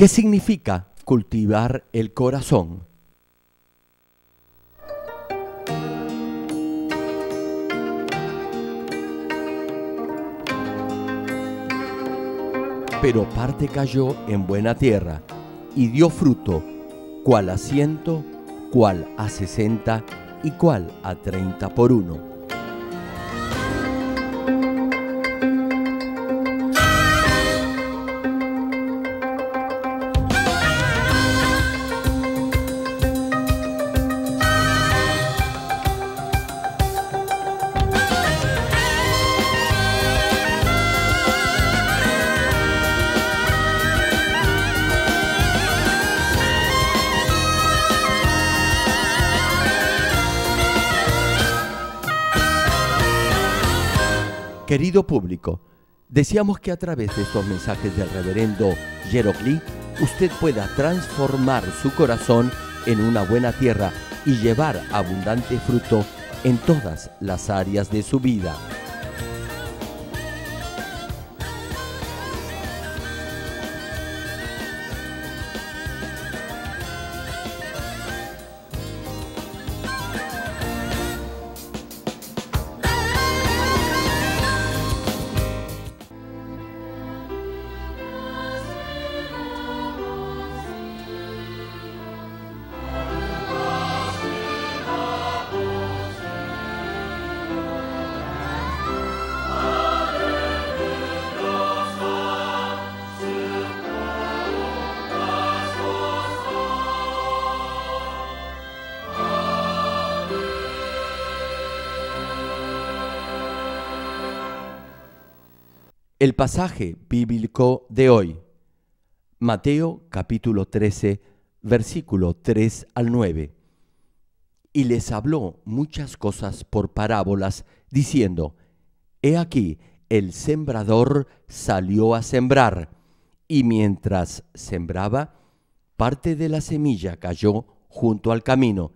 ¿Qué significa cultivar el corazón? Pero parte cayó en buena tierra y dio fruto, cual a ciento, cual a sesenta y cual a treinta por uno. Querido público, deseamos que a través de estos mensajes del reverendo Jerocli, usted pueda transformar su corazón en una buena tierra y llevar abundante fruto en todas las áreas de su vida. El pasaje bíblico de hoy, Mateo capítulo 13, versículo 3 al 9. Y les habló muchas cosas por parábolas, diciendo, He aquí, el sembrador salió a sembrar, y mientras sembraba, parte de la semilla cayó junto al camino,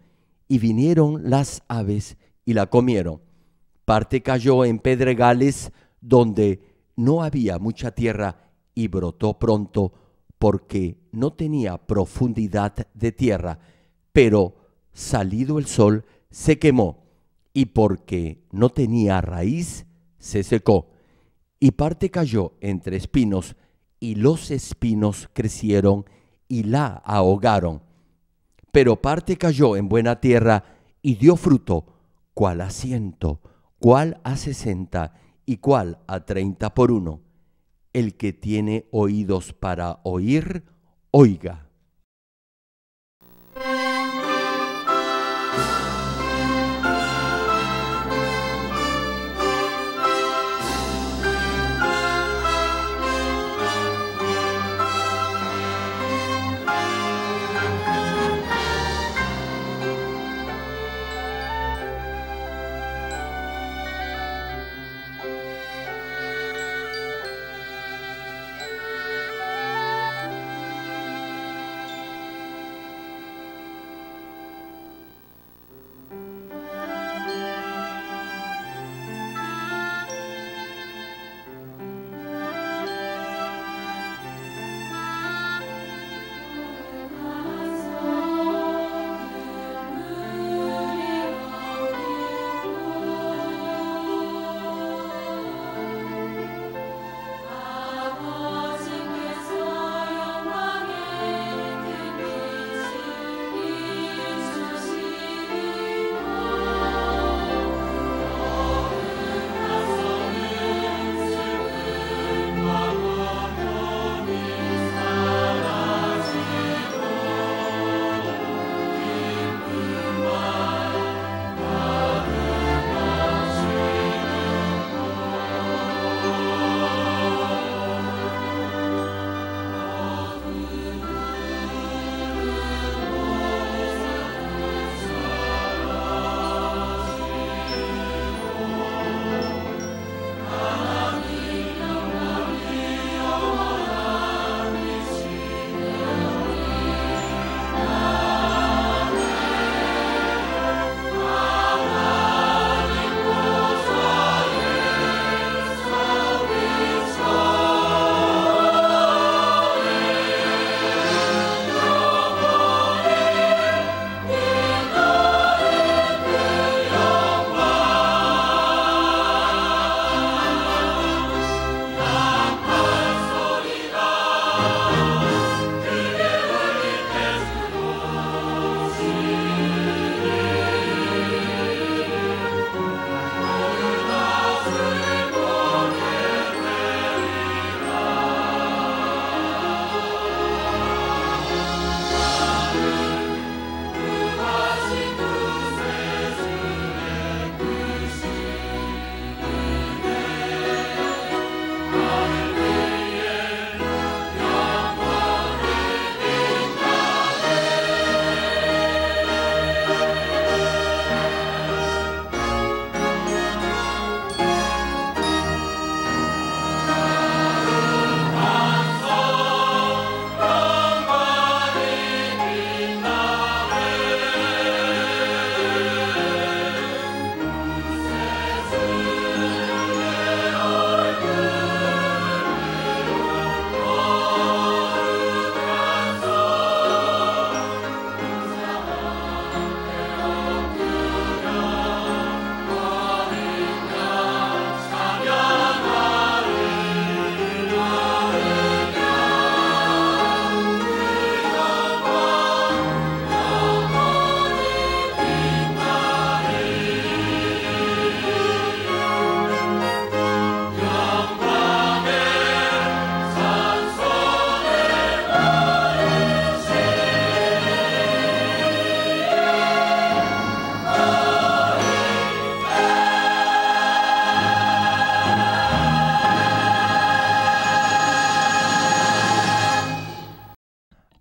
y vinieron las aves y la comieron. Parte cayó en pedregales donde no había mucha tierra y brotó pronto porque no tenía profundidad de tierra, pero salido el sol se quemó y porque no tenía raíz se secó y parte cayó entre espinos y los espinos crecieron y la ahogaron. Pero parte cayó en buena tierra y dio fruto, cual a ciento, cual a sesenta ¿Y cuál a 30 por 1. El que tiene oídos para oír, oiga.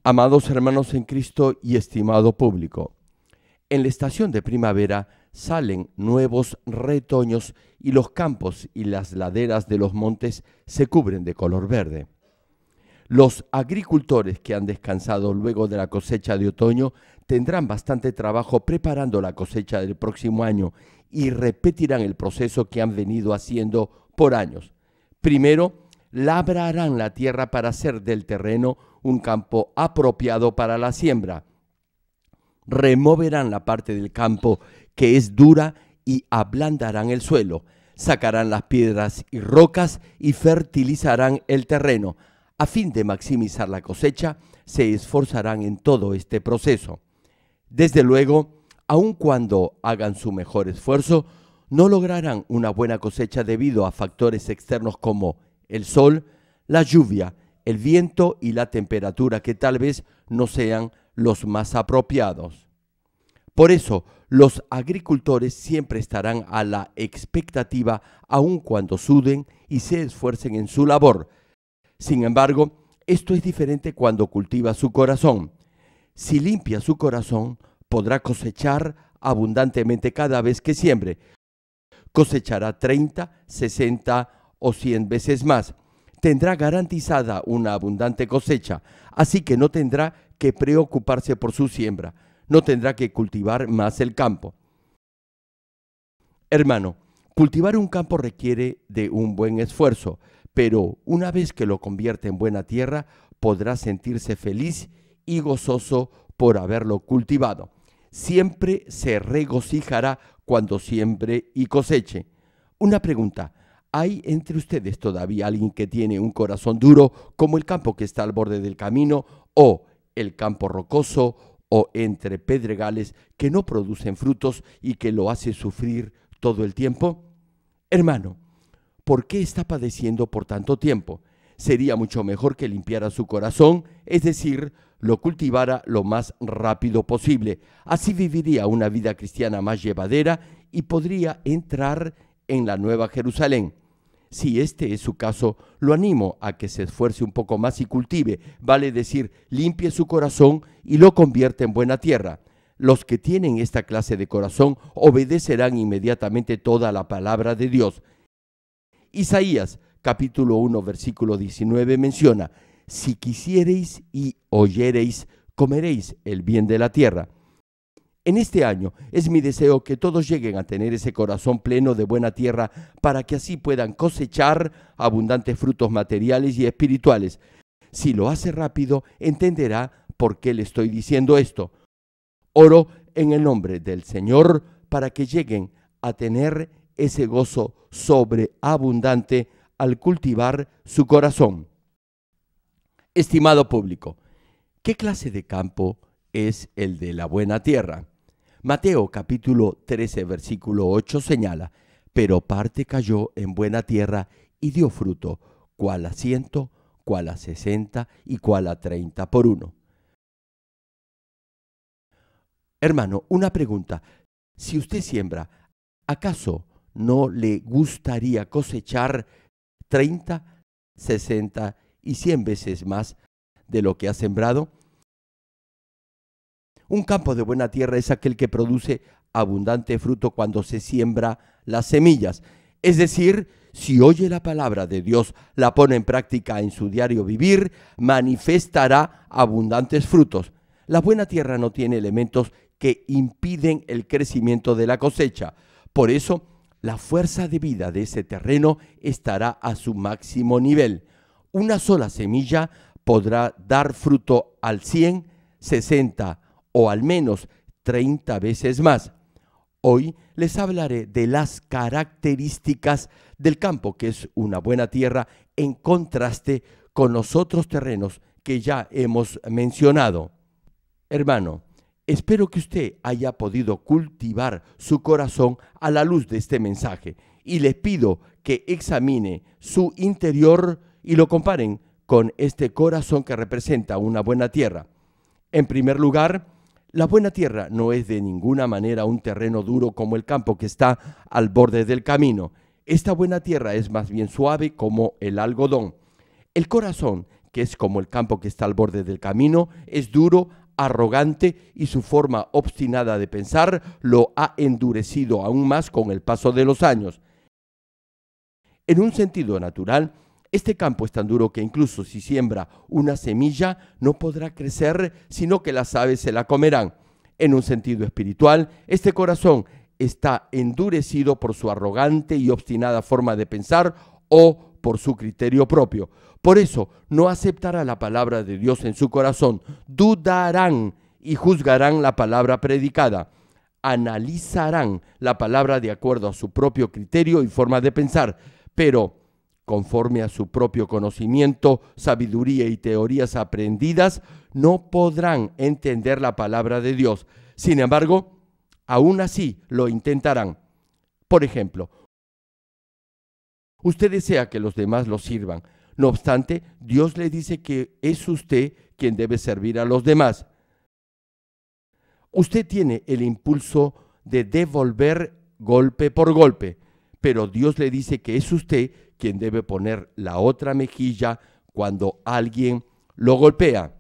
Amados hermanos en Cristo y estimado público, en la estación de primavera salen nuevos retoños y los campos y las laderas de los montes se cubren de color verde. Los agricultores que han descansado luego de la cosecha de otoño tendrán bastante trabajo preparando la cosecha del próximo año y repetirán el proceso que han venido haciendo por años. Primero, labrarán la tierra para hacer del terreno un campo apropiado para la siembra. Removerán la parte del campo que es dura y ablandarán el suelo. Sacarán las piedras y rocas y fertilizarán el terreno. A fin de maximizar la cosecha, se esforzarán en todo este proceso. Desde luego, aun cuando hagan su mejor esfuerzo, no lograrán una buena cosecha debido a factores externos como el sol, la lluvia, el viento y la temperatura que tal vez no sean los más apropiados. Por eso, los agricultores siempre estarán a la expectativa aun cuando suden y se esfuercen en su labor. Sin embargo, esto es diferente cuando cultiva su corazón. Si limpia su corazón, podrá cosechar abundantemente cada vez que siembre. Cosechará 30, 60 o 100 veces más tendrá garantizada una abundante cosecha, así que no tendrá que preocuparse por su siembra, no tendrá que cultivar más el campo. Hermano, cultivar un campo requiere de un buen esfuerzo, pero una vez que lo convierte en buena tierra, podrá sentirse feliz y gozoso por haberlo cultivado. Siempre se regocijará cuando siembre y coseche. Una pregunta, ¿Hay entre ustedes todavía alguien que tiene un corazón duro como el campo que está al borde del camino o el campo rocoso o entre pedregales que no producen frutos y que lo hace sufrir todo el tiempo? Hermano, ¿por qué está padeciendo por tanto tiempo? Sería mucho mejor que limpiara su corazón, es decir, lo cultivara lo más rápido posible. Así viviría una vida cristiana más llevadera y podría entrar en la Nueva Jerusalén. Si este es su caso, lo animo a que se esfuerce un poco más y cultive, vale decir, limpie su corazón y lo convierta en buena tierra. Los que tienen esta clase de corazón obedecerán inmediatamente toda la palabra de Dios. Isaías capítulo 1 versículo 19 menciona, si quisiereis y oyereis, comeréis el bien de la tierra. En este año es mi deseo que todos lleguen a tener ese corazón pleno de buena tierra para que así puedan cosechar abundantes frutos materiales y espirituales. Si lo hace rápido, entenderá por qué le estoy diciendo esto. Oro en el nombre del Señor para que lleguen a tener ese gozo sobreabundante al cultivar su corazón. Estimado público, ¿qué clase de campo es el de la buena tierra? Mateo capítulo 13 versículo 8 señala, pero parte cayó en buena tierra y dio fruto, cual a ciento, cual a sesenta y cual a treinta por uno. Hermano, una pregunta. Si usted siembra, ¿acaso no le gustaría cosechar treinta, sesenta y cien veces más de lo que ha sembrado? Un campo de buena tierra es aquel que produce abundante fruto cuando se siembra las semillas. Es decir, si oye la palabra de Dios, la pone en práctica en su diario vivir, manifestará abundantes frutos. La buena tierra no tiene elementos que impiden el crecimiento de la cosecha. Por eso, la fuerza de vida de ese terreno estará a su máximo nivel. Una sola semilla podrá dar fruto al 160 60, o al menos 30 veces más. Hoy les hablaré de las características del campo, que es una buena tierra en contraste con los otros terrenos que ya hemos mencionado. Hermano, espero que usted haya podido cultivar su corazón a la luz de este mensaje y les pido que examine su interior y lo comparen con este corazón que representa una buena tierra. En primer lugar, la buena tierra no es de ninguna manera un terreno duro como el campo que está al borde del camino. Esta buena tierra es más bien suave como el algodón. El corazón, que es como el campo que está al borde del camino, es duro, arrogante y su forma obstinada de pensar lo ha endurecido aún más con el paso de los años. En un sentido natural, este campo es tan duro que incluso si siembra una semilla no podrá crecer, sino que las aves se la comerán. En un sentido espiritual, este corazón está endurecido por su arrogante y obstinada forma de pensar o por su criterio propio. Por eso no aceptará la palabra de Dios en su corazón. Dudarán y juzgarán la palabra predicada. Analizarán la palabra de acuerdo a su propio criterio y forma de pensar. Pero conforme a su propio conocimiento, sabiduría y teorías aprendidas, no podrán entender la palabra de Dios. Sin embargo, aún así lo intentarán. Por ejemplo, usted desea que los demás lo sirvan. No obstante, Dios le dice que es usted quien debe servir a los demás. Usted tiene el impulso de devolver golpe por golpe, pero Dios le dice que es usted quien debe poner la otra mejilla cuando alguien lo golpea.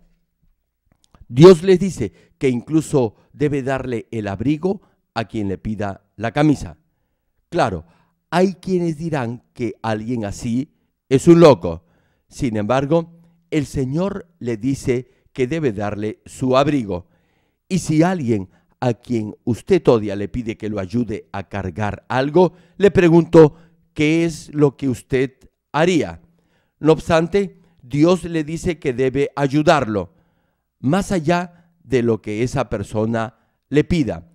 Dios les dice que incluso debe darle el abrigo a quien le pida la camisa. Claro, hay quienes dirán que alguien así es un loco. Sin embargo, el Señor le dice que debe darle su abrigo. Y si alguien a quien usted odia le pide que lo ayude a cargar algo, le pregunto qué es lo que usted haría. No obstante, Dios le dice que debe ayudarlo, más allá de lo que esa persona le pida.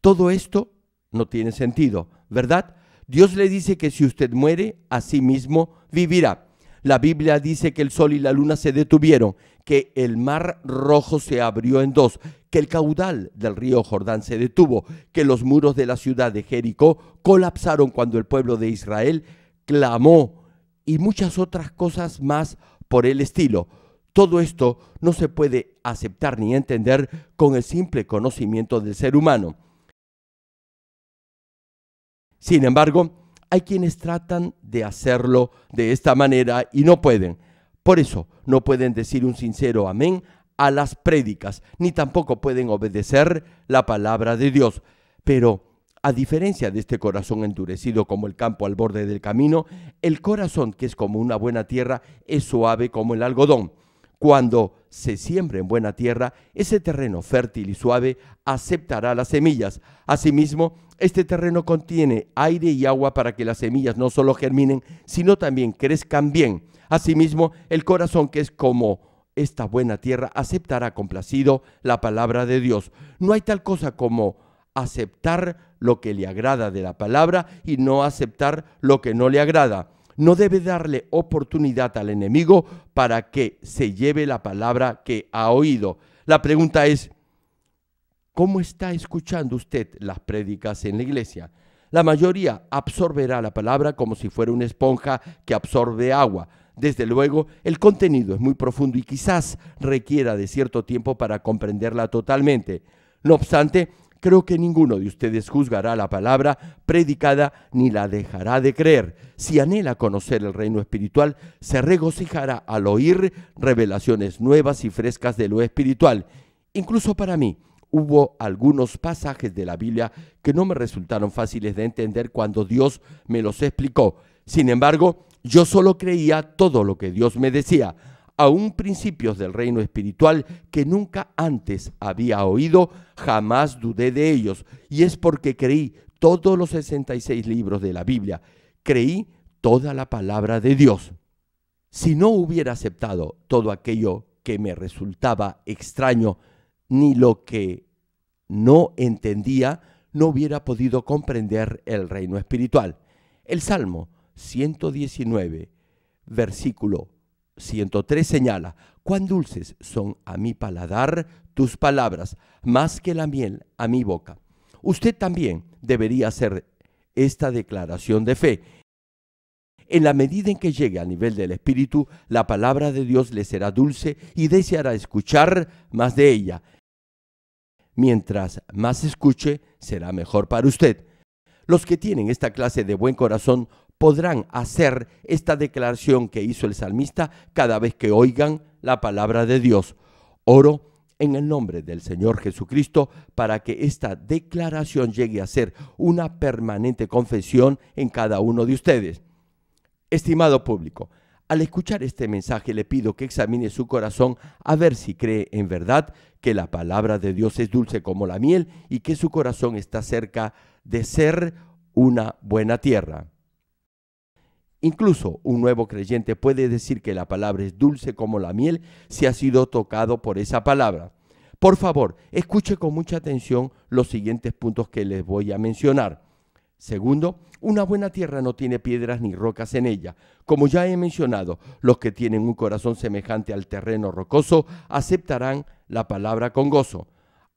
Todo esto no tiene sentido, ¿verdad? Dios le dice que si usted muere, a sí mismo vivirá. La Biblia dice que el sol y la luna se detuvieron, que el mar rojo se abrió en dos, que el caudal del río Jordán se detuvo, que los muros de la ciudad de Jericó colapsaron cuando el pueblo de Israel clamó y muchas otras cosas más por el estilo. Todo esto no se puede aceptar ni entender con el simple conocimiento del ser humano. Sin embargo, hay quienes tratan de hacerlo de esta manera y no pueden. Por eso no pueden decir un sincero amén a las prédicas, ni tampoco pueden obedecer la palabra de Dios. Pero, a diferencia de este corazón endurecido como el campo al borde del camino, el corazón que es como una buena tierra es suave como el algodón cuando se siembra en buena tierra, ese terreno fértil y suave aceptará las semillas. Asimismo, este terreno contiene aire y agua para que las semillas no solo germinen, sino también crezcan bien. Asimismo, el corazón que es como esta buena tierra aceptará complacido la palabra de Dios. No hay tal cosa como aceptar lo que le agrada de la palabra y no aceptar lo que no le agrada no debe darle oportunidad al enemigo para que se lleve la palabra que ha oído. La pregunta es, ¿cómo está escuchando usted las prédicas en la iglesia? La mayoría absorberá la palabra como si fuera una esponja que absorbe agua. Desde luego, el contenido es muy profundo y quizás requiera de cierto tiempo para comprenderla totalmente. No obstante, creo que ninguno de ustedes juzgará la palabra predicada ni la dejará de creer. Si anhela conocer el reino espiritual, se regocijará al oír revelaciones nuevas y frescas de lo espiritual. Incluso para mí, hubo algunos pasajes de la Biblia que no me resultaron fáciles de entender cuando Dios me los explicó. Sin embargo, yo solo creía todo lo que Dios me decía aún principios del reino espiritual que nunca antes había oído, jamás dudé de ellos, y es porque creí todos los 66 libros de la Biblia, creí toda la palabra de Dios. Si no hubiera aceptado todo aquello que me resultaba extraño, ni lo que no entendía, no hubiera podido comprender el reino espiritual. El Salmo 119, versículo 103 señala, cuán dulces son a mi paladar tus palabras, más que la miel a mi boca. Usted también debería hacer esta declaración de fe. En la medida en que llegue al nivel del Espíritu, la palabra de Dios le será dulce y deseará escuchar más de ella. Mientras más escuche, será mejor para usted. Los que tienen esta clase de buen corazón podrán hacer esta declaración que hizo el salmista cada vez que oigan la palabra de Dios. Oro en el nombre del Señor Jesucristo para que esta declaración llegue a ser una permanente confesión en cada uno de ustedes. Estimado público, al escuchar este mensaje le pido que examine su corazón a ver si cree en verdad que la palabra de Dios es dulce como la miel y que su corazón está cerca de ser una buena tierra. Incluso un nuevo creyente puede decir que la palabra es dulce como la miel si ha sido tocado por esa palabra. Por favor, escuche con mucha atención los siguientes puntos que les voy a mencionar. Segundo, una buena tierra no tiene piedras ni rocas en ella. Como ya he mencionado, los que tienen un corazón semejante al terreno rocoso aceptarán la palabra con gozo.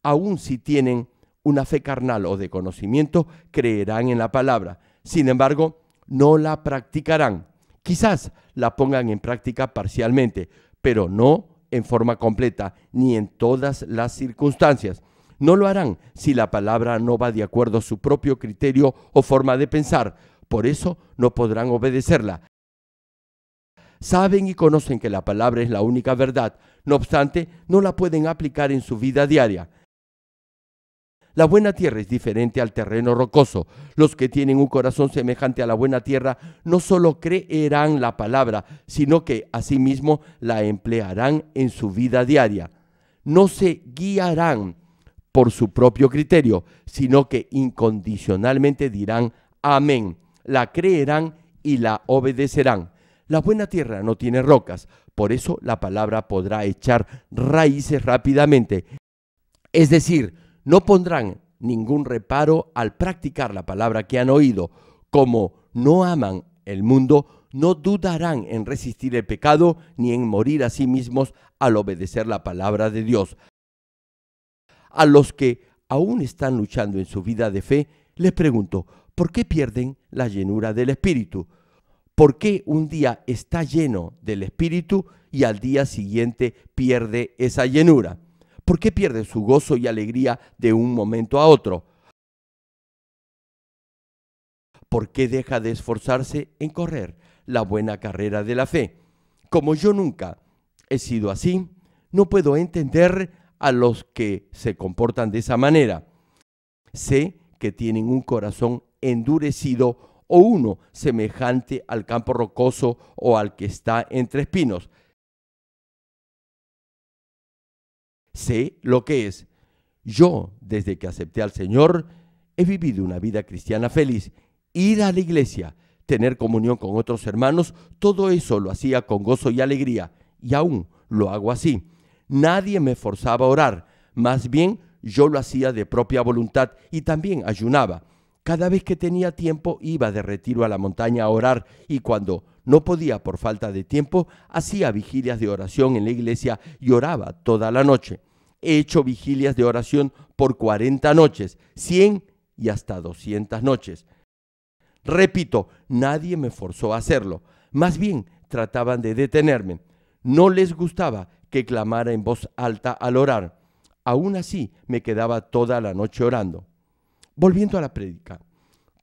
Aun si tienen una fe carnal o de conocimiento, creerán en la palabra. Sin embargo, no la practicarán. Quizás la pongan en práctica parcialmente, pero no en forma completa ni en todas las circunstancias. No lo harán si la palabra no va de acuerdo a su propio criterio o forma de pensar. Por eso no podrán obedecerla. Saben y conocen que la palabra es la única verdad. No obstante, no la pueden aplicar en su vida diaria. La buena tierra es diferente al terreno rocoso. Los que tienen un corazón semejante a la buena tierra no solo creerán la palabra, sino que asimismo la emplearán en su vida diaria. No se guiarán por su propio criterio, sino que incondicionalmente dirán amén, la creerán y la obedecerán. La buena tierra no tiene rocas, por eso la palabra podrá echar raíces rápidamente. Es decir, no pondrán ningún reparo al practicar la palabra que han oído. Como no aman el mundo, no dudarán en resistir el pecado ni en morir a sí mismos al obedecer la palabra de Dios. A los que aún están luchando en su vida de fe, les pregunto, ¿por qué pierden la llenura del Espíritu? ¿Por qué un día está lleno del Espíritu y al día siguiente pierde esa llenura? ¿Por qué pierde su gozo y alegría de un momento a otro? ¿Por qué deja de esforzarse en correr la buena carrera de la fe? Como yo nunca he sido así, no puedo entender a los que se comportan de esa manera. Sé que tienen un corazón endurecido o uno semejante al campo rocoso o al que está entre espinos. Sé lo que es. Yo, desde que acepté al Señor, he vivido una vida cristiana feliz. Ir a la iglesia, tener comunión con otros hermanos, todo eso lo hacía con gozo y alegría. Y aún lo hago así. Nadie me forzaba a orar. Más bien yo lo hacía de propia voluntad y también ayunaba. Cada vez que tenía tiempo iba de retiro a la montaña a orar y cuando no podía por falta de tiempo, hacía vigilias de oración en la iglesia y oraba toda la noche. He hecho vigilias de oración por 40 noches, 100 y hasta 200 noches. Repito, nadie me forzó a hacerlo. Más bien, trataban de detenerme. No les gustaba que clamara en voz alta al orar. Aún así, me quedaba toda la noche orando. Volviendo a la prédica,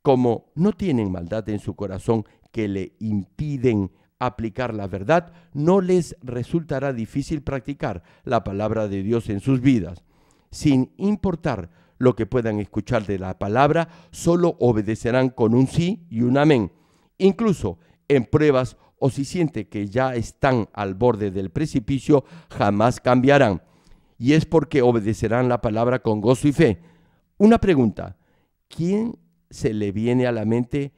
como no tienen maldad en su corazón que le impiden aplicar la verdad, no les resultará difícil practicar la palabra de Dios en sus vidas. Sin importar lo que puedan escuchar de la palabra, solo obedecerán con un sí y un amén. Incluso en pruebas o si siente que ya están al borde del precipicio, jamás cambiarán. Y es porque obedecerán la palabra con gozo y fe. Una pregunta, ¿quién se le viene a la mente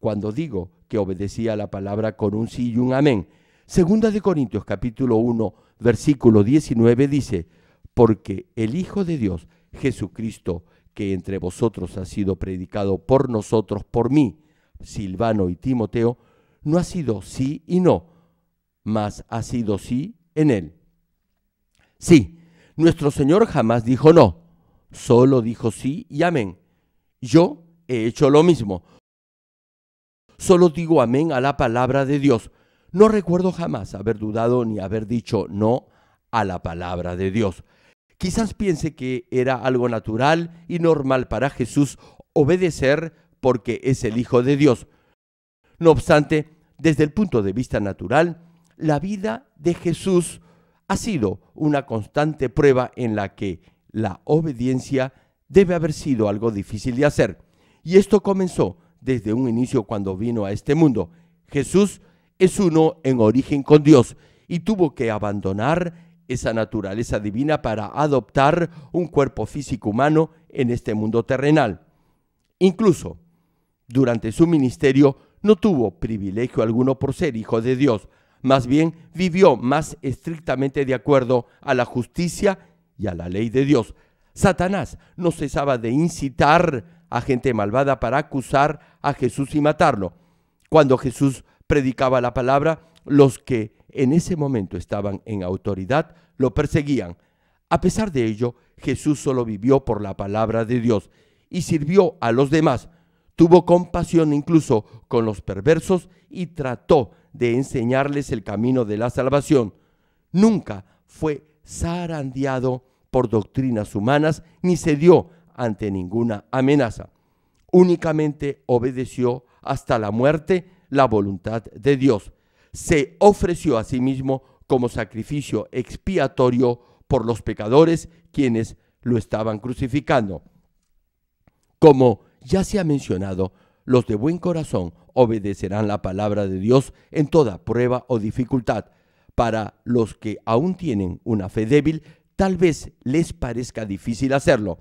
cuando digo que obedecía la palabra con un sí y un amén. Segunda de Corintios capítulo 1, versículo 19 dice, porque el Hijo de Dios, Jesucristo, que entre vosotros ha sido predicado por nosotros, por mí, Silvano y Timoteo, no ha sido sí y no, mas ha sido sí en él. Sí, nuestro Señor jamás dijo no, solo dijo sí y amén. Yo he hecho lo mismo. Solo digo amén a la palabra de Dios. No recuerdo jamás haber dudado ni haber dicho no a la palabra de Dios. Quizás piense que era algo natural y normal para Jesús obedecer porque es el Hijo de Dios. No obstante, desde el punto de vista natural, la vida de Jesús ha sido una constante prueba en la que la obediencia debe haber sido algo difícil de hacer. Y esto comenzó desde un inicio cuando vino a este mundo. Jesús es uno en origen con Dios y tuvo que abandonar esa naturaleza divina para adoptar un cuerpo físico humano en este mundo terrenal. Incluso, durante su ministerio no tuvo privilegio alguno por ser hijo de Dios, más bien vivió más estrictamente de acuerdo a la justicia y a la ley de Dios. Satanás no cesaba de incitar a gente malvada para acusar a Jesús y matarlo. Cuando Jesús predicaba la palabra, los que en ese momento estaban en autoridad lo perseguían. A pesar de ello, Jesús solo vivió por la palabra de Dios y sirvió a los demás. Tuvo compasión incluso con los perversos y trató de enseñarles el camino de la salvación. Nunca fue zarandeado por doctrinas humanas ni se dio ante ninguna amenaza. Únicamente obedeció hasta la muerte la voluntad de Dios. Se ofreció a sí mismo como sacrificio expiatorio por los pecadores quienes lo estaban crucificando. Como ya se ha mencionado, los de buen corazón obedecerán la palabra de Dios en toda prueba o dificultad. Para los que aún tienen una fe débil, tal vez les parezca difícil hacerlo.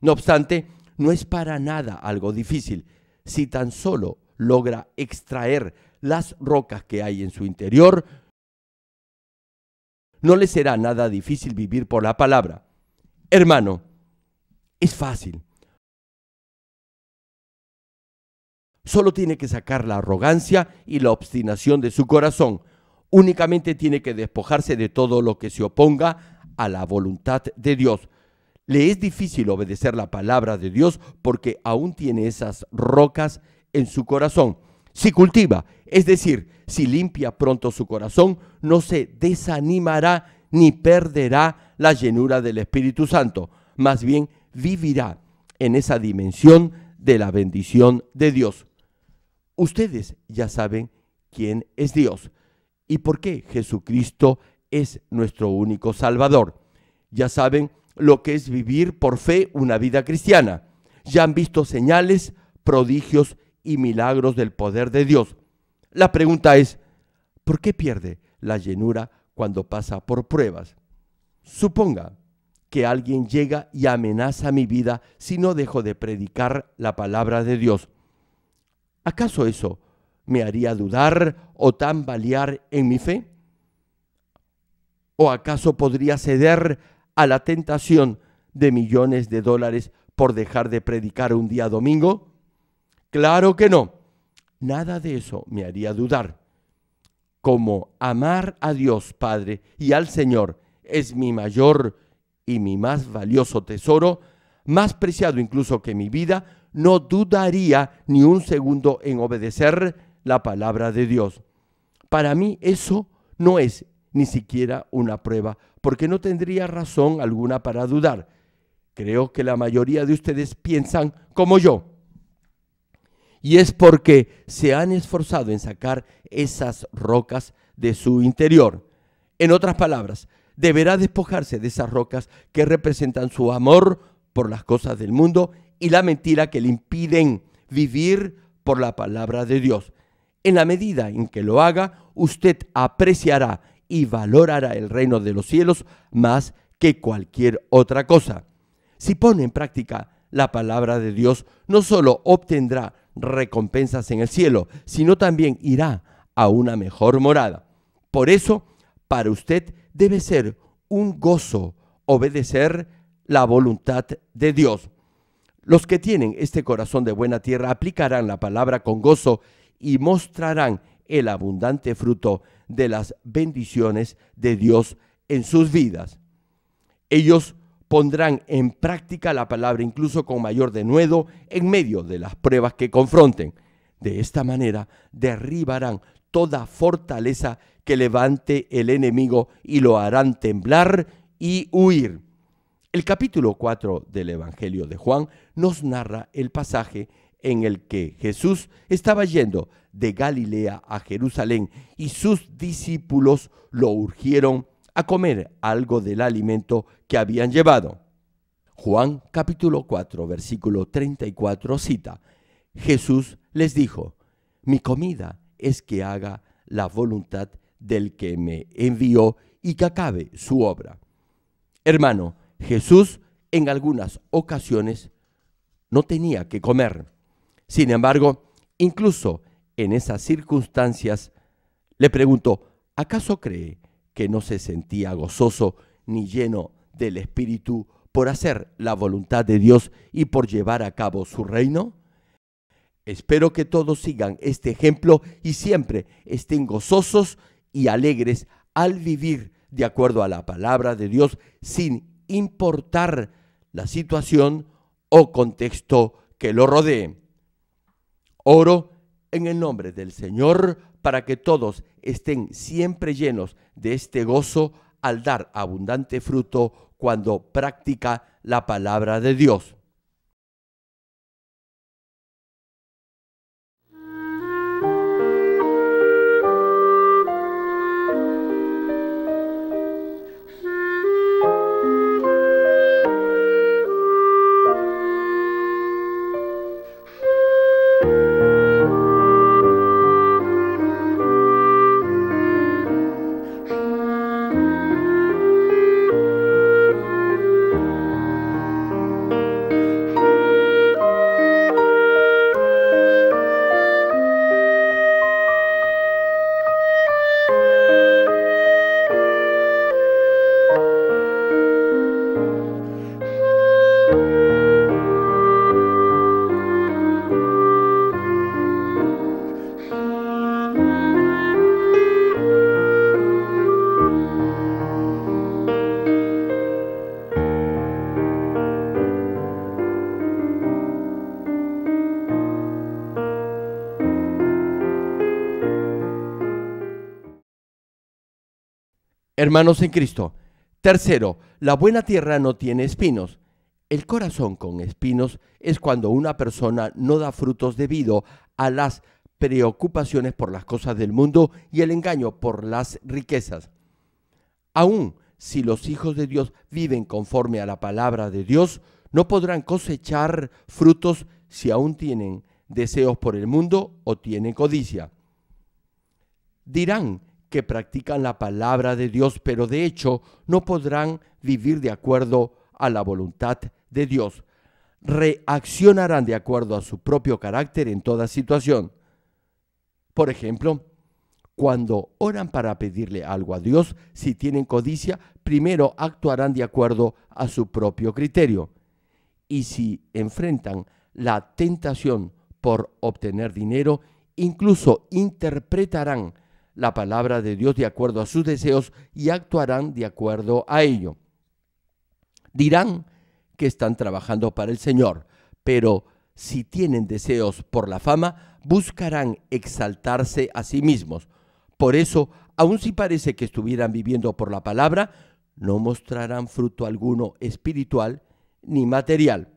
No obstante, no es para nada algo difícil si tan solo logra extraer las rocas que hay en su interior. No le será nada difícil vivir por la palabra. Hermano, es fácil. Solo tiene que sacar la arrogancia y la obstinación de su corazón. Únicamente tiene que despojarse de todo lo que se oponga a la voluntad de Dios le es difícil obedecer la palabra de Dios porque aún tiene esas rocas en su corazón. Si cultiva, es decir, si limpia pronto su corazón, no se desanimará ni perderá la llenura del Espíritu Santo, más bien vivirá en esa dimensión de la bendición de Dios. Ustedes ya saben quién es Dios y por qué Jesucristo es nuestro único Salvador. Ya saben lo que es vivir por fe una vida cristiana. Ya han visto señales, prodigios y milagros del poder de Dios. La pregunta es, ¿por qué pierde la llenura cuando pasa por pruebas? Suponga que alguien llega y amenaza mi vida si no dejo de predicar la palabra de Dios. ¿Acaso eso me haría dudar o tambalear en mi fe? ¿O acaso podría ceder a la tentación de millones de dólares por dejar de predicar un día domingo? Claro que no. Nada de eso me haría dudar. Como amar a Dios Padre y al Señor es mi mayor y mi más valioso tesoro, más preciado incluso que mi vida, no dudaría ni un segundo en obedecer la palabra de Dios. Para mí eso no es ni siquiera una prueba, porque no tendría razón alguna para dudar. Creo que la mayoría de ustedes piensan como yo. Y es porque se han esforzado en sacar esas rocas de su interior. En otras palabras, deberá despojarse de esas rocas que representan su amor por las cosas del mundo y la mentira que le impiden vivir por la palabra de Dios. En la medida en que lo haga, usted apreciará y valorará el reino de los cielos más que cualquier otra cosa. Si pone en práctica la palabra de Dios, no solo obtendrá recompensas en el cielo, sino también irá a una mejor morada. Por eso, para usted debe ser un gozo obedecer la voluntad de Dios. Los que tienen este corazón de buena tierra aplicarán la palabra con gozo y mostrarán el abundante fruto de las bendiciones de Dios en sus vidas. Ellos pondrán en práctica la palabra incluso con mayor denuedo en medio de las pruebas que confronten. De esta manera derribarán toda fortaleza que levante el enemigo y lo harán temblar y huir. El capítulo 4 del Evangelio de Juan nos narra el pasaje en el que Jesús estaba yendo de Galilea a Jerusalén y sus discípulos lo urgieron a comer algo del alimento que habían llevado. Juan capítulo 4 versículo 34 cita, Jesús les dijo, mi comida es que haga la voluntad del que me envió y que acabe su obra. Hermano, Jesús en algunas ocasiones no tenía que comer. Sin embargo, incluso en esas circunstancias, le pregunto, ¿acaso cree que no se sentía gozoso ni lleno del Espíritu por hacer la voluntad de Dios y por llevar a cabo su reino? Espero que todos sigan este ejemplo y siempre estén gozosos y alegres al vivir de acuerdo a la palabra de Dios sin importar la situación o contexto que lo rodee. Oro en el nombre del Señor para que todos estén siempre llenos de este gozo al dar abundante fruto cuando practica la palabra de Dios. hermanos en Cristo. Tercero, la buena tierra no tiene espinos. El corazón con espinos es cuando una persona no da frutos debido a las preocupaciones por las cosas del mundo y el engaño por las riquezas. Aún si los hijos de Dios viven conforme a la palabra de Dios, no podrán cosechar frutos si aún tienen deseos por el mundo o tienen codicia. Dirán que practican la palabra de Dios, pero de hecho no podrán vivir de acuerdo a la voluntad de Dios. Reaccionarán de acuerdo a su propio carácter en toda situación. Por ejemplo, cuando oran para pedirle algo a Dios, si tienen codicia, primero actuarán de acuerdo a su propio criterio. Y si enfrentan la tentación por obtener dinero, incluso interpretarán la palabra de Dios de acuerdo a sus deseos y actuarán de acuerdo a ello. Dirán que están trabajando para el Señor, pero si tienen deseos por la fama, buscarán exaltarse a sí mismos. Por eso, aun si parece que estuvieran viviendo por la palabra, no mostrarán fruto alguno espiritual ni material.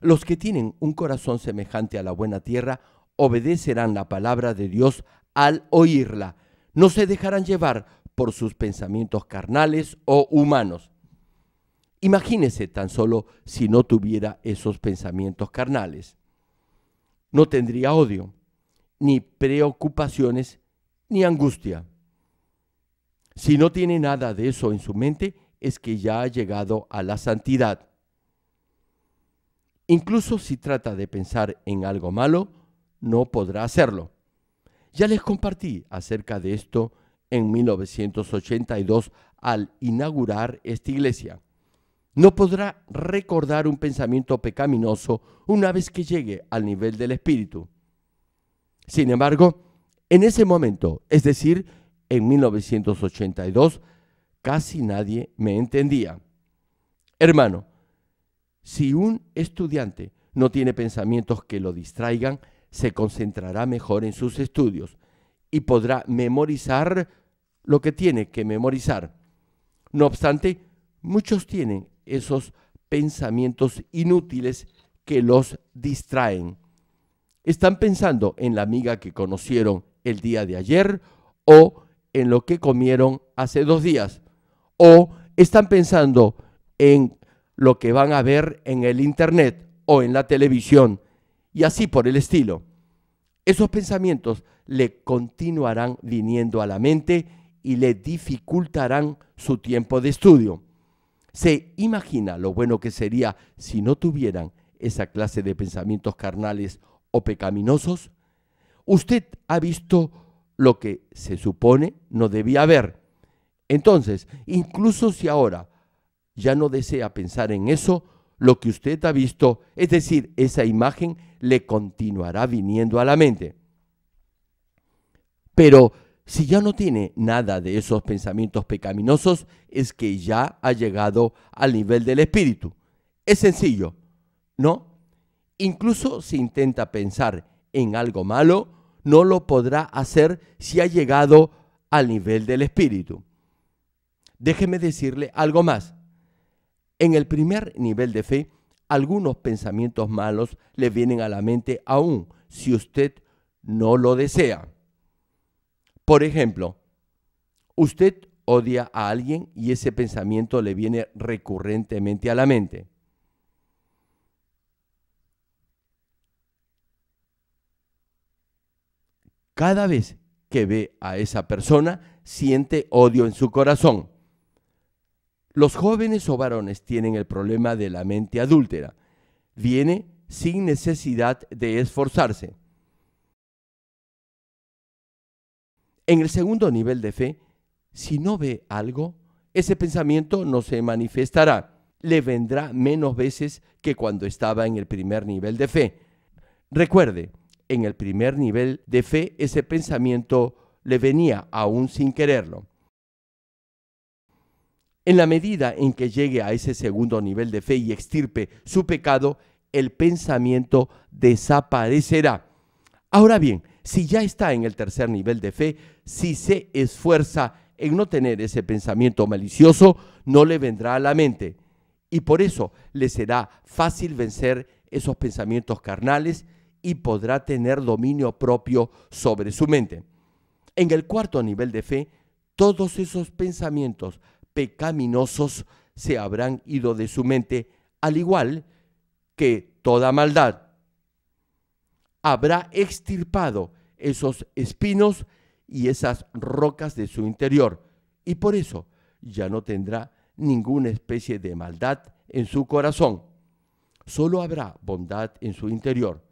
Los que tienen un corazón semejante a la buena tierra obedecerán la palabra de Dios al oírla. No se dejarán llevar por sus pensamientos carnales o humanos. Imagínese tan solo si no tuviera esos pensamientos carnales. No tendría odio, ni preocupaciones, ni angustia. Si no tiene nada de eso en su mente, es que ya ha llegado a la santidad. Incluso si trata de pensar en algo malo, no podrá hacerlo. Ya les compartí acerca de esto en 1982 al inaugurar esta iglesia. No podrá recordar un pensamiento pecaminoso una vez que llegue al nivel del espíritu. Sin embargo, en ese momento, es decir, en 1982, casi nadie me entendía. Hermano, si un estudiante no tiene pensamientos que lo distraigan, se concentrará mejor en sus estudios y podrá memorizar lo que tiene que memorizar. No obstante, muchos tienen esos pensamientos inútiles que los distraen. Están pensando en la amiga que conocieron el día de ayer o en lo que comieron hace dos días o están pensando en lo que van a ver en el internet o en la televisión y así por el estilo. Esos pensamientos le continuarán viniendo a la mente y le dificultarán su tiempo de estudio. Se imagina lo bueno que sería si no tuvieran esa clase de pensamientos carnales o pecaminosos. Usted ha visto lo que se supone no debía haber. Entonces, incluso si ahora ya no desea pensar en eso, lo que usted ha visto, es decir, esa imagen le continuará viniendo a la mente. Pero si ya no tiene nada de esos pensamientos pecaminosos, es que ya ha llegado al nivel del espíritu. Es sencillo, ¿no? Incluso si intenta pensar en algo malo, no lo podrá hacer si ha llegado al nivel del espíritu. Déjeme decirle algo más. En el primer nivel de fe, algunos pensamientos malos le vienen a la mente aún si usted no lo desea. Por ejemplo, usted odia a alguien y ese pensamiento le viene recurrentemente a la mente. Cada vez que ve a esa persona, siente odio en su corazón. Los jóvenes o varones tienen el problema de la mente adúltera. Viene sin necesidad de esforzarse. En el segundo nivel de fe, si no ve algo, ese pensamiento no se manifestará. Le vendrá menos veces que cuando estaba en el primer nivel de fe. Recuerde, en el primer nivel de fe ese pensamiento le venía aún sin quererlo. En la medida en que llegue a ese segundo nivel de fe y extirpe su pecado, el pensamiento desaparecerá. Ahora bien, si ya está en el tercer nivel de fe, si se esfuerza en no tener ese pensamiento malicioso, no le vendrá a la mente. Y por eso le será fácil vencer esos pensamientos carnales y podrá tener dominio propio sobre su mente. En el cuarto nivel de fe, todos esos pensamientos pecaminosos se habrán ido de su mente, al igual que toda maldad. Habrá extirpado esos espinos y esas rocas de su interior, y por eso ya no tendrá ninguna especie de maldad en su corazón. Solo habrá bondad en su interior.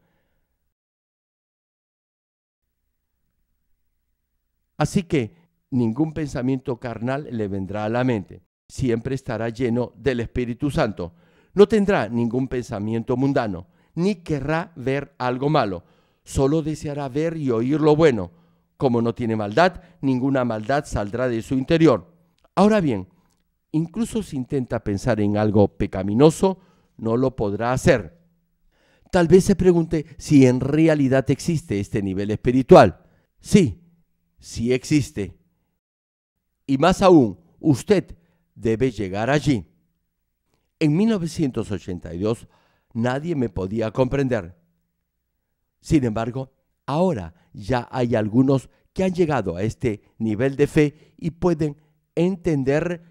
Así que ningún pensamiento carnal le vendrá a la mente. Siempre estará lleno del Espíritu Santo. No tendrá ningún pensamiento mundano, ni querrá ver algo malo. Solo deseará ver y oír lo bueno. Como no tiene maldad, ninguna maldad saldrá de su interior. Ahora bien, incluso si intenta pensar en algo pecaminoso, no lo podrá hacer. Tal vez se pregunte si en realidad existe este nivel espiritual. Sí, sí existe y más aún, usted debe llegar allí. En 1982 nadie me podía comprender. Sin embargo, ahora ya hay algunos que han llegado a este nivel de fe y pueden entender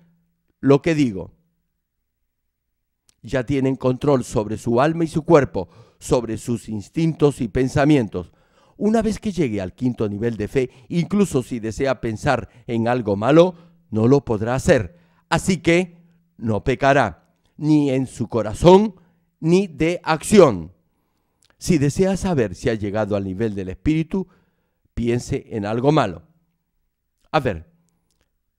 lo que digo. Ya tienen control sobre su alma y su cuerpo, sobre sus instintos y pensamientos. Una vez que llegue al quinto nivel de fe, incluso si desea pensar en algo malo, no lo podrá hacer. Así que no pecará, ni en su corazón, ni de acción. Si desea saber si ha llegado al nivel del espíritu, piense en algo malo. A ver,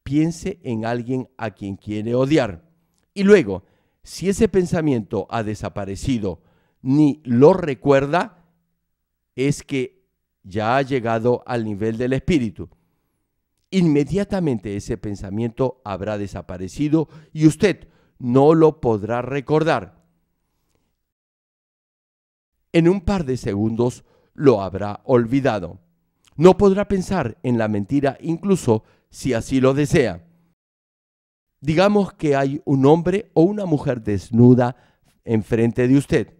piense en alguien a quien quiere odiar. Y luego, si ese pensamiento ha desaparecido ni lo recuerda, es que ya ha llegado al nivel del espíritu. Inmediatamente ese pensamiento habrá desaparecido y usted no lo podrá recordar. En un par de segundos lo habrá olvidado. No podrá pensar en la mentira incluso si así lo desea. Digamos que hay un hombre o una mujer desnuda enfrente de usted.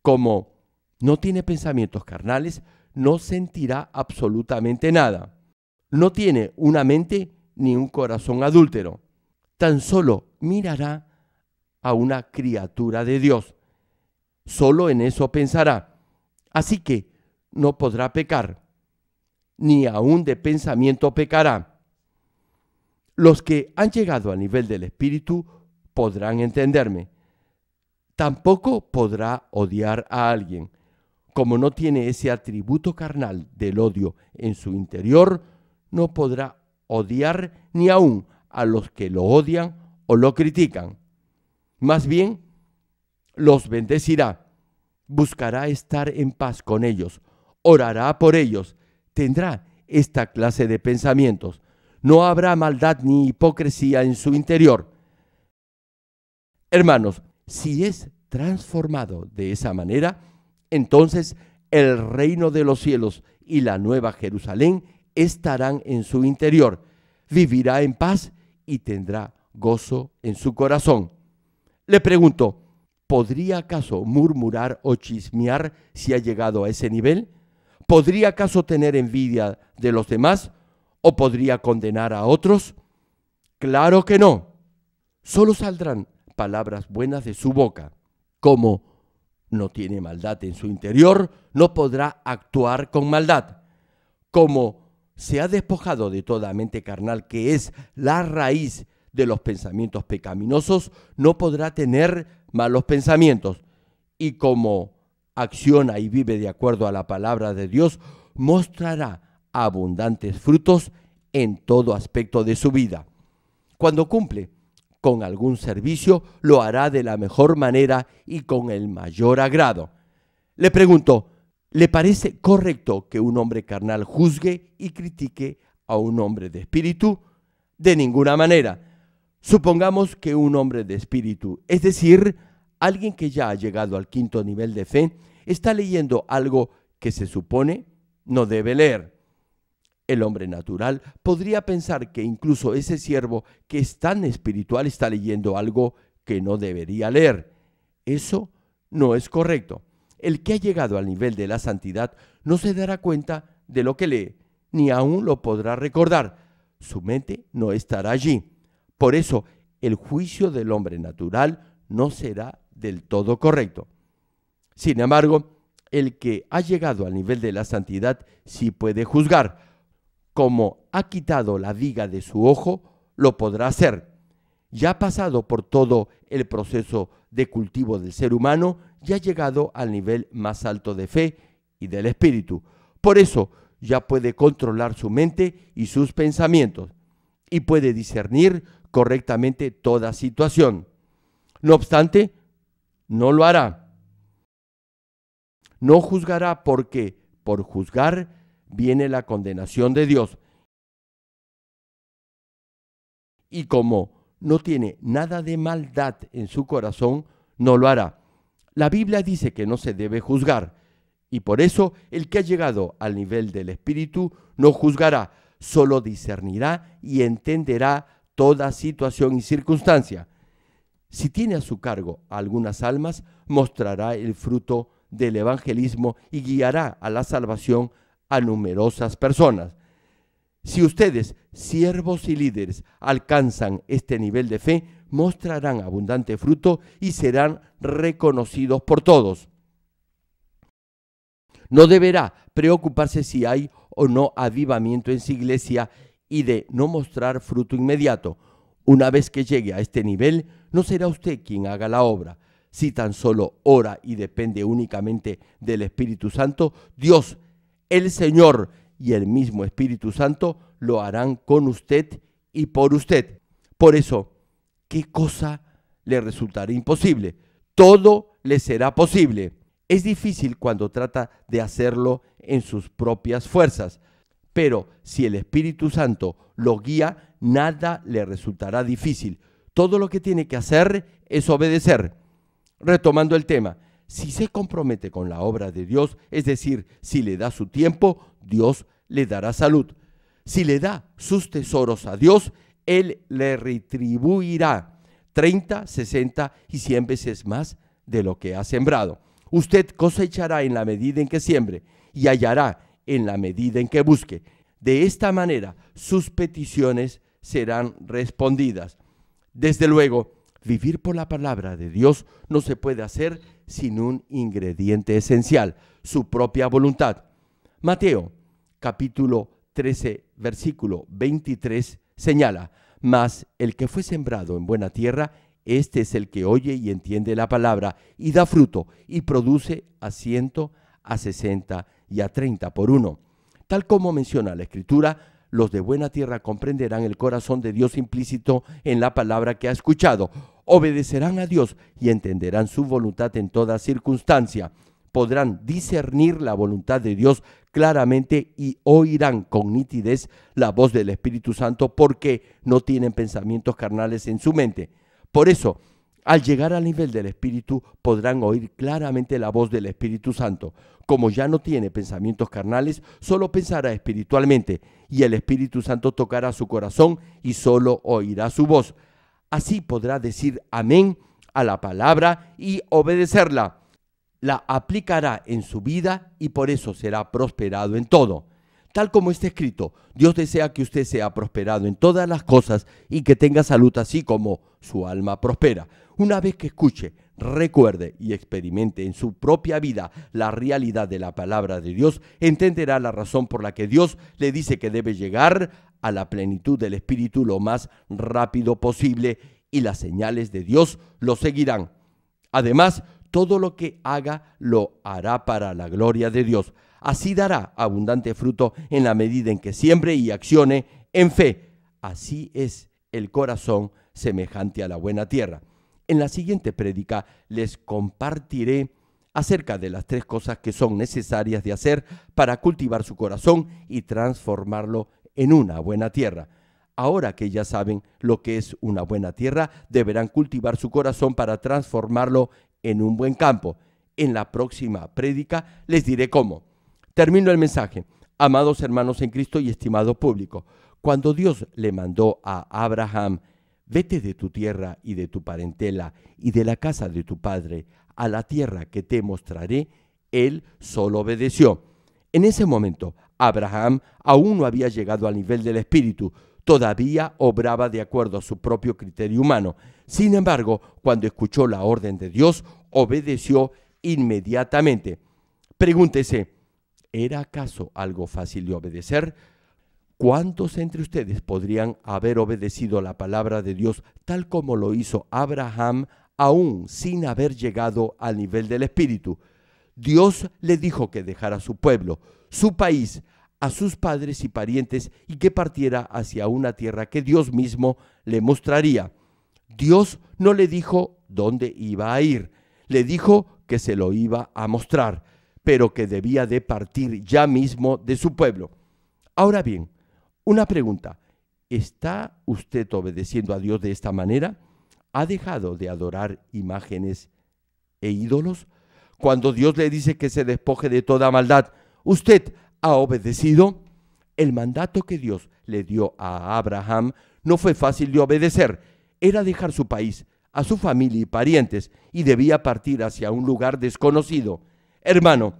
Como no tiene pensamientos carnales, no sentirá absolutamente nada. No tiene una mente ni un corazón adúltero. Tan solo mirará a una criatura de Dios. Solo en eso pensará. Así que no podrá pecar, ni aun de pensamiento pecará. Los que han llegado al nivel del Espíritu podrán entenderme. Tampoco podrá odiar a alguien como no tiene ese atributo carnal del odio en su interior, no podrá odiar ni aún a los que lo odian o lo critican. Más bien, los bendecirá, buscará estar en paz con ellos, orará por ellos, tendrá esta clase de pensamientos. No habrá maldad ni hipocresía en su interior. Hermanos, si es transformado de esa manera, entonces el reino de los cielos y la nueva Jerusalén estarán en su interior. Vivirá en paz y tendrá gozo en su corazón. Le pregunto, ¿podría acaso murmurar o chismear si ha llegado a ese nivel? ¿Podría acaso tener envidia de los demás? ¿O podría condenar a otros? Claro que no. Solo saldrán palabras buenas de su boca, como no tiene maldad en su interior, no podrá actuar con maldad. Como se ha despojado de toda mente carnal, que es la raíz de los pensamientos pecaminosos, no podrá tener malos pensamientos. Y como acciona y vive de acuerdo a la palabra de Dios, mostrará abundantes frutos en todo aspecto de su vida. Cuando cumple con algún servicio, lo hará de la mejor manera y con el mayor agrado. Le pregunto, ¿le parece correcto que un hombre carnal juzgue y critique a un hombre de espíritu? De ninguna manera. Supongamos que un hombre de espíritu, es decir, alguien que ya ha llegado al quinto nivel de fe, está leyendo algo que se supone no debe leer. El hombre natural podría pensar que incluso ese siervo que es tan espiritual está leyendo algo que no debería leer. Eso no es correcto. El que ha llegado al nivel de la santidad no se dará cuenta de lo que lee, ni aún lo podrá recordar. Su mente no estará allí. Por eso, el juicio del hombre natural no será del todo correcto. Sin embargo, el que ha llegado al nivel de la santidad sí puede juzgar, como ha quitado la viga de su ojo, lo podrá hacer. Ya ha pasado por todo el proceso de cultivo del ser humano y ha llegado al nivel más alto de fe y del espíritu. Por eso ya puede controlar su mente y sus pensamientos y puede discernir correctamente toda situación. No obstante, no lo hará. No juzgará porque por juzgar viene la condenación de Dios. Y como no tiene nada de maldad en su corazón, no lo hará. La Biblia dice que no se debe juzgar, y por eso el que ha llegado al nivel del Espíritu no juzgará, solo discernirá y entenderá toda situación y circunstancia. Si tiene a su cargo algunas almas, mostrará el fruto del evangelismo y guiará a la salvación a numerosas personas. Si ustedes, siervos y líderes, alcanzan este nivel de fe, mostrarán abundante fruto y serán reconocidos por todos. No deberá preocuparse si hay o no avivamiento en su iglesia y de no mostrar fruto inmediato. Una vez que llegue a este nivel, no será usted quien haga la obra. Si tan solo ora y depende únicamente del Espíritu Santo, Dios el Señor y el mismo Espíritu Santo lo harán con usted y por usted. Por eso, ¿qué cosa le resultará imposible? Todo le será posible. Es difícil cuando trata de hacerlo en sus propias fuerzas, pero si el Espíritu Santo lo guía, nada le resultará difícil. Todo lo que tiene que hacer es obedecer. Retomando el tema, si se compromete con la obra de Dios, es decir, si le da su tiempo, Dios le dará salud. Si le da sus tesoros a Dios, Él le retribuirá 30, 60 y 100 veces más de lo que ha sembrado. Usted cosechará en la medida en que siembre y hallará en la medida en que busque. De esta manera sus peticiones serán respondidas. Desde luego, vivir por la palabra de Dios no se puede hacer sin un ingrediente esencial, su propia voluntad. Mateo capítulo 13 versículo 23 señala, mas el que fue sembrado en buena tierra, este es el que oye y entiende la palabra y da fruto y produce a ciento, a sesenta y a treinta por uno. Tal como menciona la Escritura, los de buena tierra comprenderán el corazón de Dios implícito en la palabra que ha escuchado obedecerán a Dios y entenderán su voluntad en toda circunstancia. Podrán discernir la voluntad de Dios claramente y oirán con nitidez la voz del Espíritu Santo porque no tienen pensamientos carnales en su mente. Por eso, al llegar al nivel del Espíritu, podrán oír claramente la voz del Espíritu Santo. Como ya no tiene pensamientos carnales, solo pensará espiritualmente, y el Espíritu Santo tocará su corazón y solo oirá su voz. Así podrá decir amén a la palabra y obedecerla. La aplicará en su vida y por eso será prosperado en todo. Tal como está escrito, Dios desea que usted sea prosperado en todas las cosas y que tenga salud así como su alma prospera. Una vez que escuche, recuerde y experimente en su propia vida la realidad de la palabra de Dios, entenderá la razón por la que Dios le dice que debe llegar a la plenitud del Espíritu lo más rápido posible y las señales de Dios lo seguirán. Además, todo lo que haga lo hará para la gloria de Dios. Así dará abundante fruto en la medida en que siembre y accione en fe. Así es el corazón semejante a la buena tierra. En la siguiente prédica les compartiré acerca de las tres cosas que son necesarias de hacer para cultivar su corazón y transformarlo en en una buena tierra. Ahora que ya saben lo que es una buena tierra, deberán cultivar su corazón para transformarlo en un buen campo. En la próxima prédica les diré cómo. Termino el mensaje. Amados hermanos en Cristo y estimado público, cuando Dios le mandó a Abraham, vete de tu tierra y de tu parentela y de la casa de tu padre a la tierra que te mostraré, él solo obedeció. En ese momento, Abraham aún no había llegado al nivel del espíritu, todavía obraba de acuerdo a su propio criterio humano. Sin embargo, cuando escuchó la orden de Dios, obedeció inmediatamente. Pregúntese, ¿era acaso algo fácil de obedecer? ¿Cuántos entre ustedes podrían haber obedecido la palabra de Dios tal como lo hizo Abraham aún sin haber llegado al nivel del Espíritu? Dios le dijo que dejara su pueblo, su país, a sus padres y parientes y que partiera hacia una tierra que Dios mismo le mostraría. Dios no le dijo dónde iba a ir, le dijo que se lo iba a mostrar, pero que debía de partir ya mismo de su pueblo. Ahora bien, una pregunta, ¿está usted obedeciendo a Dios de esta manera? ¿Ha dejado de adorar imágenes e ídolos? Cuando Dios le dice que se despoje de toda maldad, Usted ha obedecido. El mandato que Dios le dio a Abraham no fue fácil de obedecer. Era dejar su país, a su familia y parientes, y debía partir hacia un lugar desconocido. Hermano,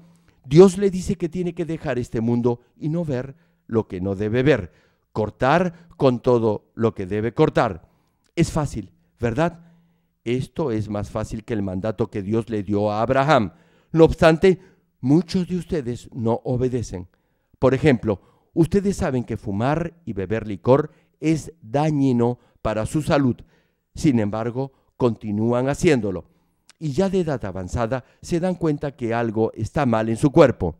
Dios le dice que tiene que dejar este mundo y no ver lo que no debe ver, cortar con todo lo que debe cortar. Es fácil, ¿verdad? Esto es más fácil que el mandato que Dios le dio a Abraham. No obstante, muchos de ustedes no obedecen. Por ejemplo, ustedes saben que fumar y beber licor es dañino para su salud. Sin embargo, continúan haciéndolo. Y ya de edad avanzada se dan cuenta que algo está mal en su cuerpo.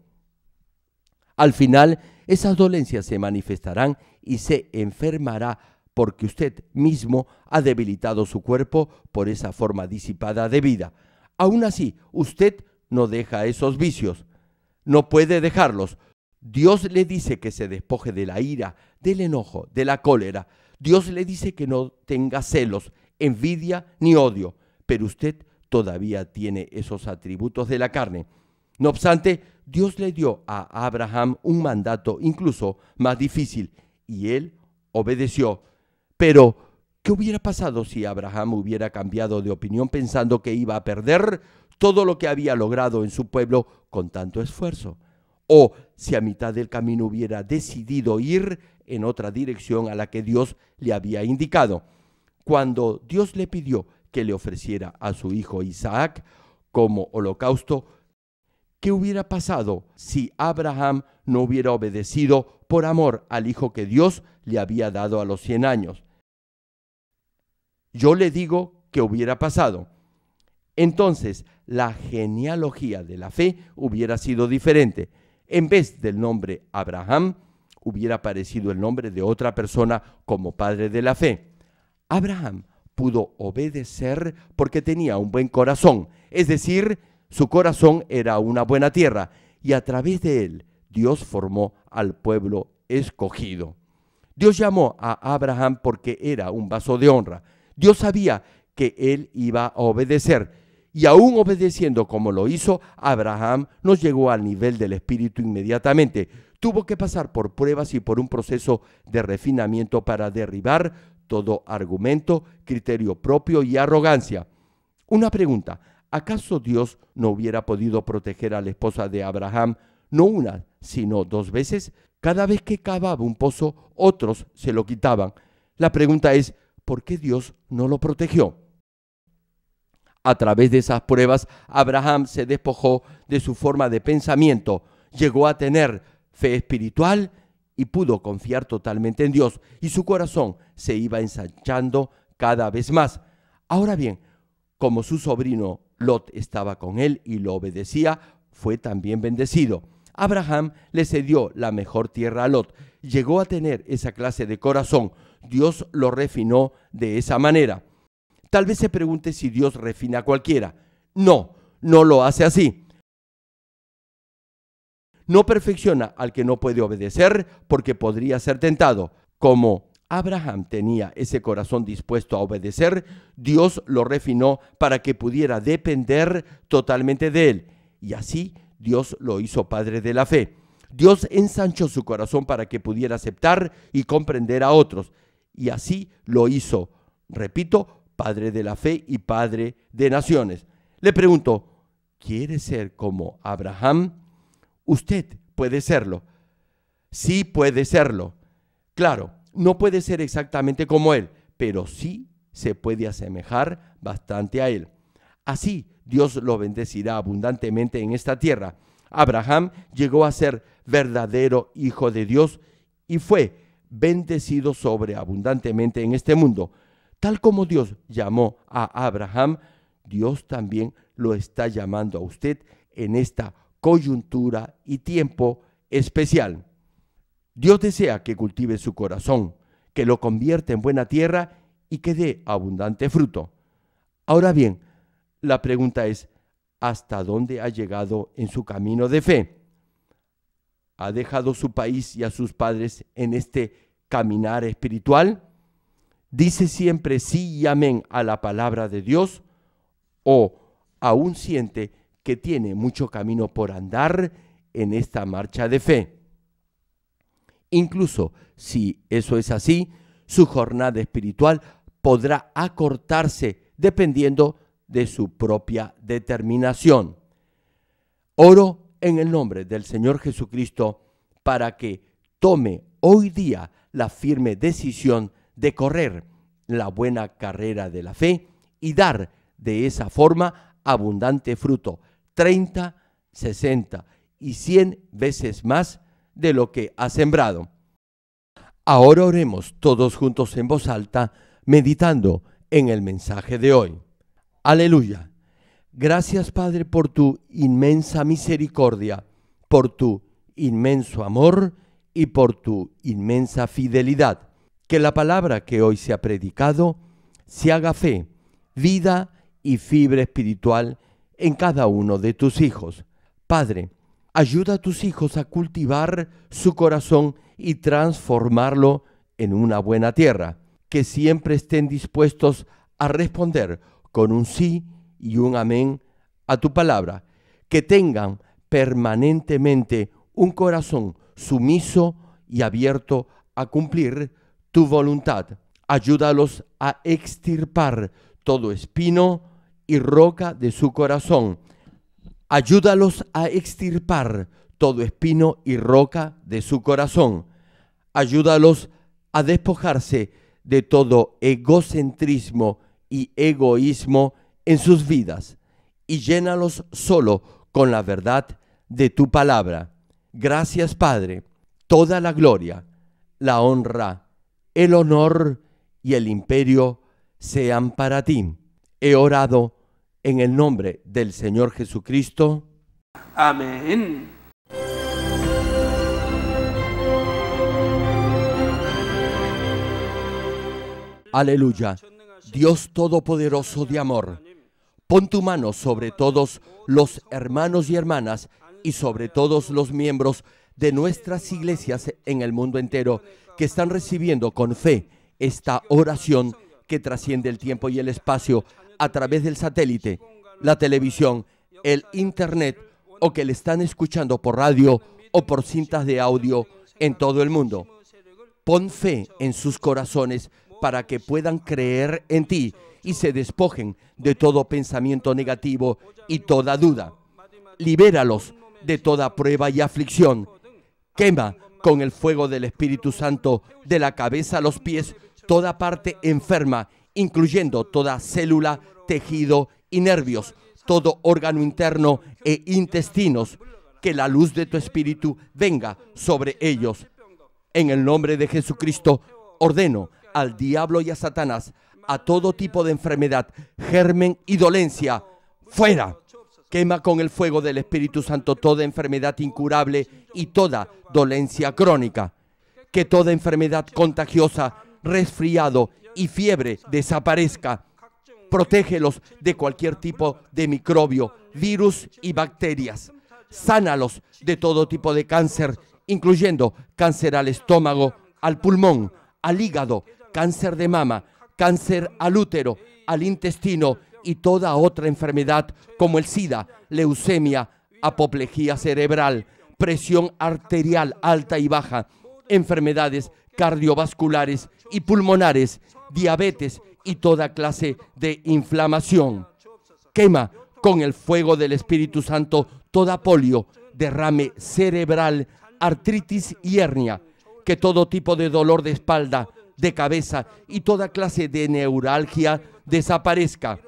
Al final, esas dolencias se manifestarán y se enfermará porque usted mismo ha debilitado su cuerpo por esa forma disipada de vida. Aún así, usted no deja esos vicios, no puede dejarlos. Dios le dice que se despoje de la ira, del enojo, de la cólera. Dios le dice que no tenga celos, envidia ni odio, pero usted todavía tiene esos atributos de la carne. No obstante, Dios le dio a Abraham un mandato incluso más difícil, y él obedeció. Pero, ¿qué hubiera pasado si Abraham hubiera cambiado de opinión pensando que iba a perder todo lo que había logrado en su pueblo con tanto esfuerzo. O si a mitad del camino hubiera decidido ir en otra dirección a la que Dios le había indicado. Cuando Dios le pidió que le ofreciera a su hijo Isaac como holocausto, ¿qué hubiera pasado si Abraham no hubiera obedecido por amor al hijo que Dios le había dado a los 100 años? Yo le digo que hubiera pasado entonces la genealogía de la fe hubiera sido diferente. En vez del nombre Abraham, hubiera aparecido el nombre de otra persona como padre de la fe. Abraham pudo obedecer porque tenía un buen corazón, es decir, su corazón era una buena tierra, y a través de él Dios formó al pueblo escogido. Dios llamó a Abraham porque era un vaso de honra. Dios sabía que él iba a obedecer y aún obedeciendo como lo hizo Abraham, no llegó al nivel del espíritu inmediatamente. Tuvo que pasar por pruebas y por un proceso de refinamiento para derribar todo argumento, criterio propio y arrogancia. Una pregunta, ¿acaso Dios no hubiera podido proteger a la esposa de Abraham no una, sino dos veces? Cada vez que cavaba un pozo, otros se lo quitaban. La pregunta es, ¿por qué Dios no lo protegió? A través de esas pruebas, Abraham se despojó de su forma de pensamiento, llegó a tener fe espiritual y pudo confiar totalmente en Dios, y su corazón se iba ensanchando cada vez más. Ahora bien, como su sobrino Lot estaba con él y lo obedecía, fue también bendecido. Abraham le cedió la mejor tierra a Lot. Llegó a tener esa clase de corazón. Dios lo refinó de esa manera. Tal vez se pregunte si Dios refina a cualquiera. No, no lo hace así. No perfecciona al que no puede obedecer porque podría ser tentado. Como Abraham tenía ese corazón dispuesto a obedecer, Dios lo refinó para que pudiera depender totalmente de él. Y así Dios lo hizo padre de la fe. Dios ensanchó su corazón para que pudiera aceptar y comprender a otros. Y así lo hizo, repito, padre de la fe y padre de naciones. Le pregunto ¿quiere ser como Abraham? Usted puede serlo. Sí puede serlo. Claro, no puede ser exactamente como él, pero sí se puede asemejar bastante a él. Así Dios lo bendecirá abundantemente en esta tierra. Abraham llegó a ser verdadero hijo de Dios y fue bendecido sobreabundantemente en este mundo. Tal como Dios llamó a Abraham, Dios también lo está llamando a usted en esta coyuntura y tiempo especial. Dios desea que cultive su corazón, que lo convierta en buena tierra y que dé abundante fruto. Ahora bien, la pregunta es, ¿hasta dónde ha llegado en su camino de fe? ¿Ha dejado su país y a sus padres en este caminar espiritual? dice siempre sí y amén a la palabra de Dios o aún siente que tiene mucho camino por andar en esta marcha de fe. Incluso si eso es así, su jornada espiritual podrá acortarse dependiendo de su propia determinación. Oro en el nombre del Señor Jesucristo para que tome hoy día la firme decisión de correr la buena carrera de la fe y dar de esa forma abundante fruto, 30, 60 y 100 veces más de lo que ha sembrado. Ahora oremos todos juntos en voz alta, meditando en el mensaje de hoy. Aleluya. Gracias Padre por tu inmensa misericordia, por tu inmenso amor y por tu inmensa fidelidad que la palabra que hoy se ha predicado se haga fe, vida y fibra espiritual en cada uno de tus hijos. Padre, ayuda a tus hijos a cultivar su corazón y transformarlo en una buena tierra, que siempre estén dispuestos a responder con un sí y un amén a tu palabra, que tengan permanentemente un corazón sumiso y abierto a cumplir tu voluntad. Ayúdalos a extirpar todo espino y roca de su corazón. Ayúdalos a extirpar todo espino y roca de su corazón. Ayúdalos a despojarse de todo egocentrismo y egoísmo en sus vidas y llénalos solo con la verdad de tu palabra. Gracias Padre, toda la gloria, la honra el honor y el imperio sean para ti. He orado en el nombre del Señor Jesucristo. Amén. Aleluya. Dios Todopoderoso de amor, pon tu mano sobre todos los hermanos y hermanas y sobre todos los miembros de nuestras iglesias en el mundo entero que están recibiendo con fe esta oración que trasciende el tiempo y el espacio a través del satélite, la televisión, el internet o que le están escuchando por radio o por cintas de audio en todo el mundo. Pon fe en sus corazones para que puedan creer en ti y se despojen de todo pensamiento negativo y toda duda. Libéralos de toda prueba y aflicción. Quema con el fuego del Espíritu Santo de la cabeza a los pies, toda parte enferma, incluyendo toda célula, tejido y nervios, todo órgano interno e intestinos, que la luz de tu Espíritu venga sobre ellos. En el nombre de Jesucristo, ordeno al diablo y a Satanás, a todo tipo de enfermedad, germen y dolencia, fuera. Quema con el fuego del Espíritu Santo toda enfermedad incurable y toda dolencia crónica. Que toda enfermedad contagiosa, resfriado y fiebre desaparezca. Protégelos de cualquier tipo de microbio, virus y bacterias. Sánalos de todo tipo de cáncer, incluyendo cáncer al estómago, al pulmón, al hígado, cáncer de mama, cáncer al útero, al intestino y toda otra enfermedad como el SIDA, leucemia, apoplejía cerebral, presión arterial alta y baja, enfermedades cardiovasculares y pulmonares, diabetes y toda clase de inflamación. Quema con el fuego del Espíritu Santo toda polio, derrame cerebral, artritis y hernia, que todo tipo de dolor de espalda, de cabeza y toda clase de neuralgia desaparezca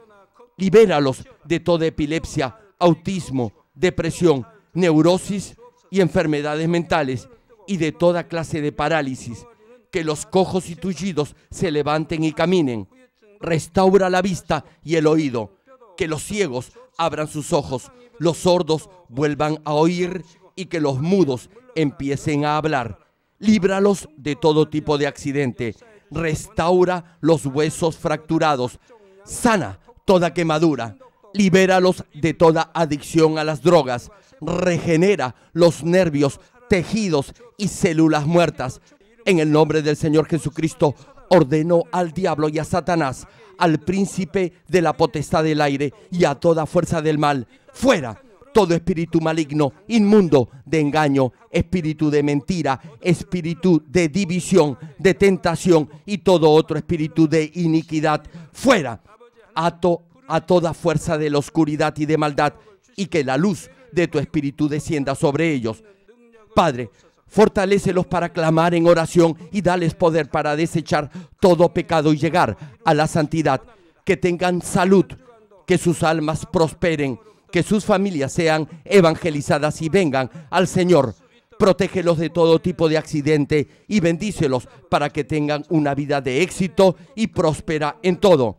libéralos de toda epilepsia, autismo, depresión, neurosis y enfermedades mentales y de toda clase de parálisis. Que los cojos y tullidos se levanten y caminen. Restaura la vista y el oído. Que los ciegos abran sus ojos, los sordos vuelvan a oír y que los mudos empiecen a hablar. Líbralos de todo tipo de accidente. Restaura los huesos fracturados. Sana toda quemadura. Libéralos de toda adicción a las drogas. Regenera los nervios, tejidos y células muertas. En el nombre del Señor Jesucristo, ordenó al diablo y a Satanás, al príncipe de la potestad del aire y a toda fuerza del mal, fuera todo espíritu maligno, inmundo, de engaño, espíritu de mentira, espíritu de división, de tentación y todo otro espíritu de iniquidad, fuera ato a toda fuerza de la oscuridad y de maldad, y que la luz de tu espíritu descienda sobre ellos. Padre, fortalécelos para clamar en oración y dales poder para desechar todo pecado y llegar a la santidad. Que tengan salud, que sus almas prosperen, que sus familias sean evangelizadas y vengan al Señor. Protégelos de todo tipo de accidente y bendícelos para que tengan una vida de éxito y próspera en todo.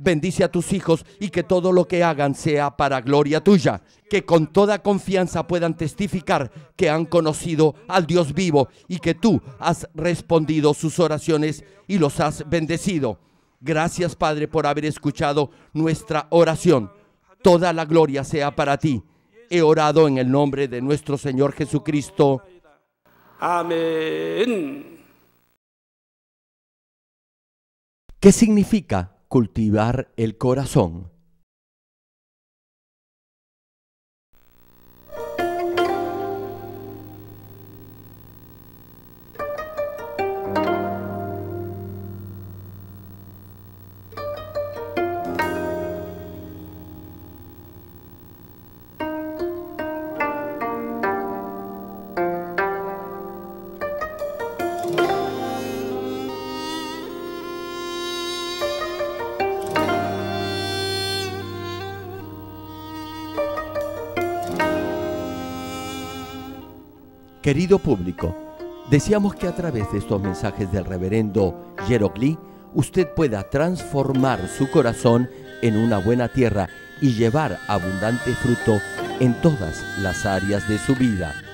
bendice a tus hijos y que todo lo que hagan sea para gloria tuya, que con toda confianza puedan testificar que han conocido al Dios vivo y que tú has respondido sus oraciones y los has bendecido. Gracias Padre por haber escuchado nuestra oración. Toda la gloria sea para ti. He orado en el nombre de nuestro Señor Jesucristo. Amén. ¿Qué significa cultivar el corazón Querido público, deseamos que a través de estos mensajes del reverendo Jerogli, usted pueda transformar su corazón en una buena tierra y llevar abundante fruto en todas las áreas de su vida.